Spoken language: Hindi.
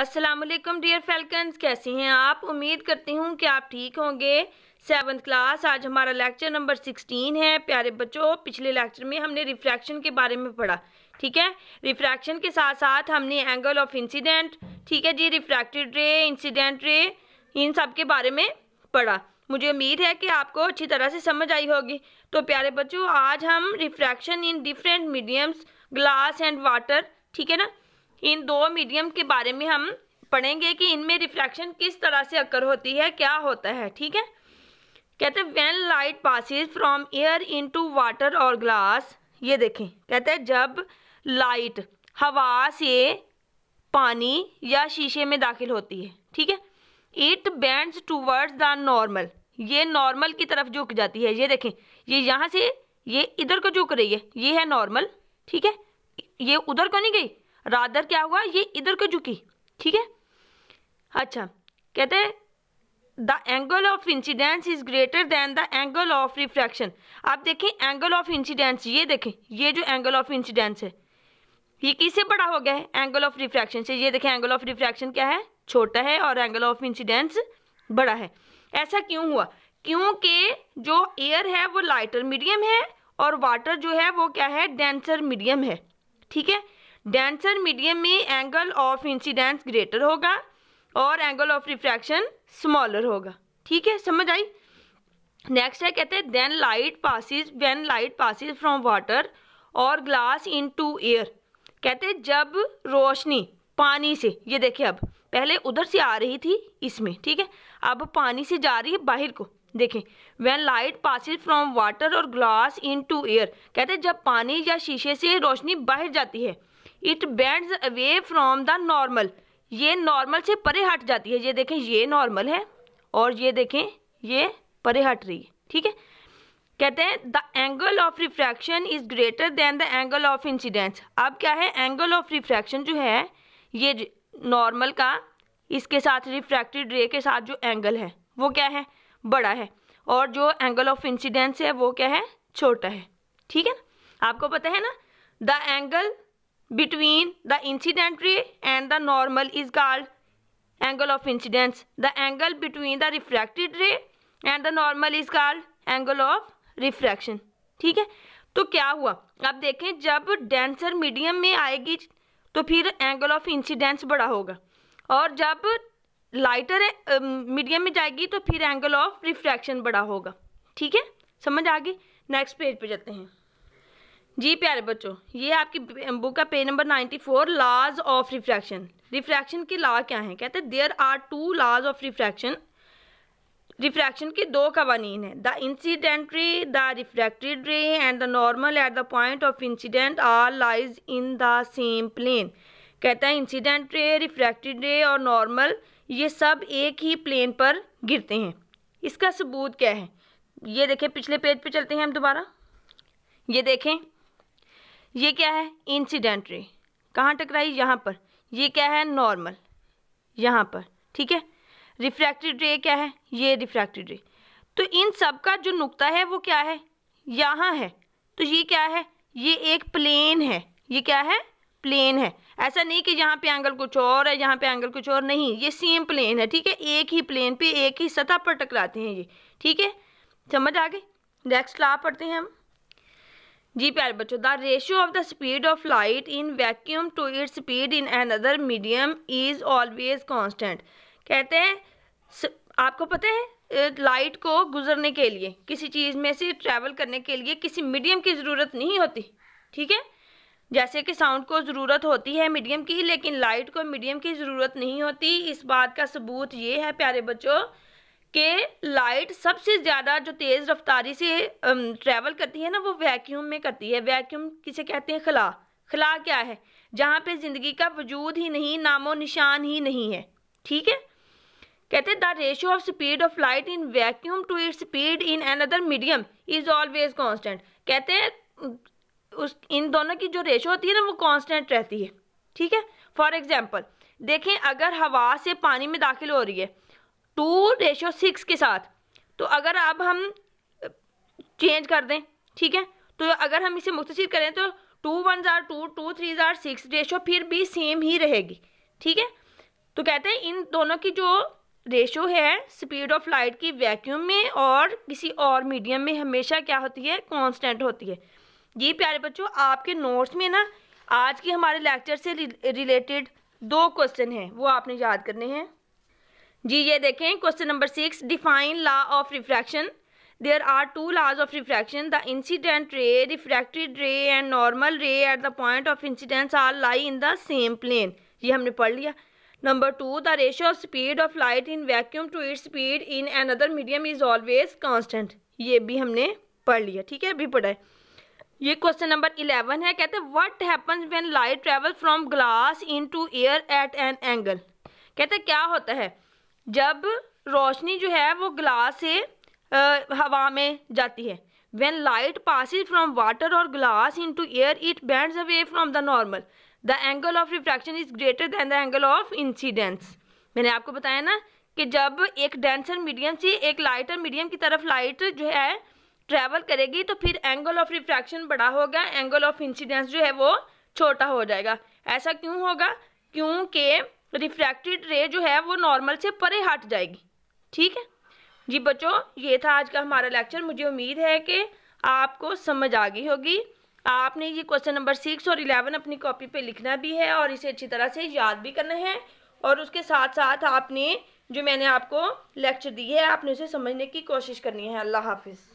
अस्सलाम वालेकुम डियर फैल्कन्स कैसे हैं आप उम्मीद करती हूँ कि आप ठीक होंगे सेवन्थ क्लास आज हमारा लेक्चर नंबर सिक्सटीन है प्यारे बच्चों पिछले लेक्चर में हमने रिफ्रैक्शन के बारे में पढ़ा ठीक है रिफ्रैक्शन के साथ साथ हमने एंगल ऑफ इंसिडेंट ठीक है जी रिफ्रैक्टेड रे इंसिडेंट रे इन सब के बारे में पढ़ा मुझे उम्मीद है कि आपको अच्छी तरह से समझ आई होगी तो प्यारे बच्चों आज हम refraction in different mediums glass and water ठीक है ना इन दो मीडियम के बारे में हम पढ़ेंगे कि इनमें रिफ्रैक्शन किस तरह से अक्कर होती है क्या होता है ठीक है कहते हैं when light passes from air into water और ग्लास ये देखें कहते हैं जब लाइट हवा से पानी या शीशे में दाखिल होती है ठीक है it bend towards the normal ये नॉर्मल की तरफ झुक जाती है ये देखें ये यहाँ से ये इधर को झुक रही है ये है नॉर्मल ठीक है ये उधर को नहीं गई रादर क्या हुआ ये इधर को झुकी ठीक है अच्छा कहते हैं the angle of incidence is greater than the angle of refraction आप देखें एंगल ऑफ इंसिडेंस ये देखें ये जो एंगल ऑफ इंसिडेंस है ये किससे बड़ा हो गया है एंगल ऑफ रिफ्रैक्शन से ये देखें एंगल ऑफ रिफ्रैक्शन क्या है छोटा है और एंगल ऑफ इंसिडेंस बड़ा है ऐसा क्यों हुआ क्योंकि जो एयर है वो लाइटर मीडियम है और वाटर जो है वो क्या है डेंसर मीडियम है ठीक है डेंसर मीडियम में एंगल ऑफ इंसिडेंस ग्रेटर होगा और एंगल ऑफ रिफ्रैक्शन स्मॉलर होगा ठीक है समझ आई नेक्स्ट है कहते हैं then light passes when light passes from water और ग्लास इन टू एयर कहते हैं जब रोशनी पानी से ये देखिए अब पहले उधर से आ रही थी इसमें ठीक है अब पानी से जा रही है बाहर को देखें when light passes from water और ग्लास इन टू एयर कहते हैं जब पानी या शीशे से रोशनी बाहर जाती है it bend away from the normal ये नॉर्मल से परे हट जाती है ये देखें ये नॉर्मल है और ये देखें ये परे हट रही है ठीक है कहते हैं the angle of refraction is greater than the angle of incidence अब क्या है एंगल ऑफ रिफ्रैक्शन जो है ये नॉर्मल का इसके साथ रिफ्रैक्टेड रे के साथ जो एंगल है वो क्या है बड़ा है और जो एंगल ऑफ इंसिडेंस है वो क्या है छोटा है ठीक है आपको पता है ना the angle between the incident ray and the normal is called angle of incidence. The angle between the refracted ray and the normal is called angle of refraction. ठीक है तो क्या हुआ अब देखें जब डेंसर मीडियम में आएगी तो फिर एंगल ऑफ इंसिडेंस बड़ा होगा और जब लाइटर मीडियम में जाएगी तो फिर एंगल ऑफ रिफ्रैक्शन बड़ा होगा ठीक है समझ आ गई नेक्स्ट पेज पे चलते हैं जी प्यारे बच्चों ये आपकी बुक का page number ninety four laws of refraction refraction के लॉ क्या है कहते हैं there are two laws of refraction refraction के दो कवानीन हैं the ray the refracted ray and the normal at the point of incident are lies in the same plane कहते हैं इंसीडेंट रे रिफ्रैक्टेड रे और नॉर्मल ये सब एक ही प्लेन पर गिरते हैं इसका सबूत क्या है ये देखें पिछले पेज पे चलते हैं हम दोबारा ये देखें ये क्या है इंसिडेंट रे कहाँ टकराई यहाँ पर ये क्या है नॉर्मल यहाँ पर ठीक है रिफ्रैक्टेड रे क्या है ये रिफ्रैक्टेड रे तो इन सब का जो नुकता है वो क्या है यहाँ है तो ये क्या है ये एक प्लेन है ये क्या है प्लेन है ऐसा नहीं कि यहाँ पे एंगल कुछ और है यहाँ पे एंगल कुछ और नहीं ये सेम प्लेन है ठीक है एक ही प्लेन पे एक ही सतह पर टकराते हैं ये ठीक है समझ आ गई नेक्स्ट ला पढ़ते हैं हम जी प्यारे बच्चों the ratio of the speed of light in vacuum to its speed in other medium is always constant कहते हैं आपको पता है लाइट को गुजरने के लिए किसी चीज़ में से ट्रैवल करने के लिए किसी मीडियम की ज़रूरत नहीं होती ठीक है जैसे कि साउंड को ज़रूरत होती है मीडियम की लेकिन लाइट को मीडियम की ज़रूरत नहीं होती इस बात का सबूत ये है प्यारे बच्चों कि लाइट सबसे ज़्यादा जो तेज़ रफ्तारी से ट्रैवल करती है ना वो वैक्यूम में करती है वैक्यूम किसे कहते हैं खला खला क्या है जहाँ पे ज़िंदगी का वजूद ही नहीं नामो निशान ही नहीं है ठीक है कहते the ratio of speed of light in vacuum to it speed in an other medium is always constant कहते हैं उस इन दोनों की जो रेशो होती है ना वो कॉन्स्टेंट रहती है ठीक है फॉर एग्जाम्पल देखें अगर हवा से पानी में दाखिल हो रही है टू रेशो सिक्स के साथ तो अगर अब हम चेंज कर दें ठीक है तो अगर हम इसे मुख्तर करें तो टू वन ज़ार टू टू थ्री ज़ार सिक्स रेशो फिर भी सेम ही रहेगी ठीक है तो कहते हैं इन दोनों की जो रेशो है स्पीड ऑफ लाइट की वैक्यूम में और किसी और मीडियम में हमेशा क्या होती है कांस्टेंट होती है जी प्यारे बच्चों आपके नोट्स में ना आज के हमारे लेक्चर से रिलेटेड दो क्वेश्चन हैं वो आपने याद करने हैं जी ये देखें question number six define law of refraction there are two laws of refraction the incident ray refracted ray and normal ray at the point of incident are lie in the same plane ये हमने पढ़ लिया number two the ratio of speed of light in vacuum to it speed in an other medium is always constant ये भी हमने पढ़ लिया ठीक है अभी पढ़ा है ये क्वेश्चन नंबर इलेवन है कहते हैं happens when light travel from glass into air at an angle कहते क्या होता है जब रोशनी जो है वो ग्लास से हवा में जाती है when light passes from water और glass into air it bend away from the normal the angle of refraction is greater than the angle of incidence मैंने आपको बताया ना कि जब एक डेंसर मीडियम से एक लाइटर मीडियम की तरफ लाइट जो है ट्रैवल करेगी तो फिर एंगल ऑफ रिफ्रैक्शन बड़ा होगा एंगल ऑफ इंसीडेंस जो है वो छोटा हो जाएगा ऐसा क्यों होगा क्योंकि रिफ्रैक्टेड रे जो है वो नॉर्मल से परे हट जाएगी ठीक है जी बच्चों ये था आज का हमारा लेक्चर मुझे उम्मीद है कि आपको समझ आ गई होगी आपने ये क्वेश्चन नंबर सिक्स और इलेवन अपनी कॉपी पे लिखना भी है और इसे अच्छी तरह से याद भी करना है और उसके साथ साथ आपने जो मैंने आपको लेक्चर दी है आपने उसे समझने की कोशिश करनी है अल्लाह हाफिज़